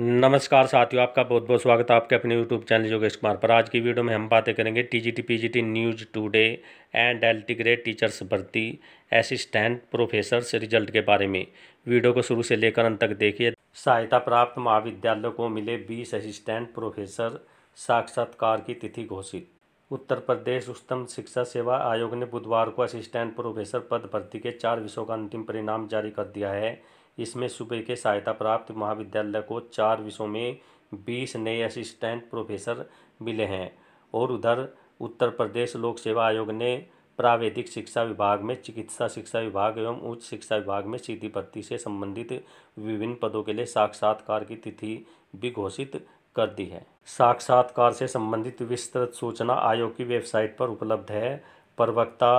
नमस्कार साथियों आपका बहुत बहुत स्वागत है आपके अपने यूट्यूब चैनल योगेश कुमार पर आज की वीडियो में हम बातें करेंगे T T G P G T news today and L T grade teachers भर्ती असिस्टेंट प्रोफेसर्स रिजल्ट के बारे में वीडियो को शुरू से लेकर अंत तक देखिए सहायता प्राप्त महाविद्यालयों को मिले बीस असिस्टेंट प्रोफेसर साक्षात्कार की तिथि घोषित उत्तर प्रदेश उच्चतम शिक्षा सेवा आयोग ने बुधवार को असिस्टेंट प्रोफेसर पद भर्ती के चार विषयों का अंतिम परिणाम जारी कर दिया है इसमें सूबे के सहायता प्राप्त महाविद्यालय को चार विषयों में बीस नए असिस्टेंट प्रोफेसर मिले हैं और उधर उत्तर प्रदेश लोक सेवा आयोग ने प्रावैधिक शिक्षा विभाग में चिकित्सा शिक्षा विभाग एवं उच्च शिक्षा विभाग में सीधी भर्ती से संबंधित विभिन्न पदों के लिए साक्षात्कार की तिथि भी घोषित कर दी है साक्षात्कार से संबंधित विस्तृत सूचना आयोग की वेबसाइट पर उपलब्ध है प्रवक्ता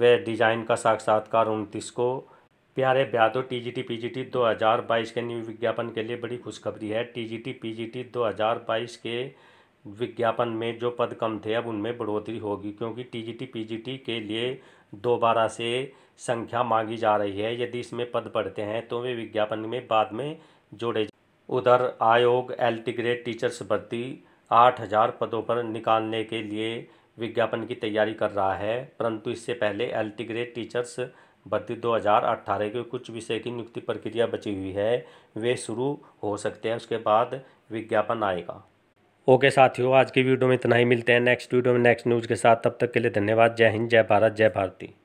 व डिजाइन का साक्षात्कार उनतीस को प्यारे ब्यादो दो हज़ार बाईस के न्यू विज्ञापन के लिए बड़ी खुशखबरी है T T T G G P दो हज़ार बाईस के विज्ञापन में जो पद कम थे अब उनमें बढ़ोतरी होगी क्योंकि T T G P G T के लिए दोबारा से संख्या मांगी जा रही है यदि इसमें पद बढ़ते हैं तो वे विज्ञापन में बाद में जोड़े उधर आयोग एल ग्रेड टीचर्स भर्ती आठ हज़ार पदों पर निकालने के लिए विज्ञापन की तैयारी कर रहा है परंतु इससे पहले एल ग्रेड टीचर्स भर्ती 2018 के कुछ विषय की नियुक्ति प्रक्रिया बची हुई है वे शुरू हो सकते हैं उसके बाद विज्ञापन आएगा ओके साथियों आज की वीडियो में इतना ही मिलते हैं नेक्स्ट वीडियो में नेक्स्ट न्यूज़ के साथ तब तक के लिए धन्यवाद जय हिंद जय भारत जय भारती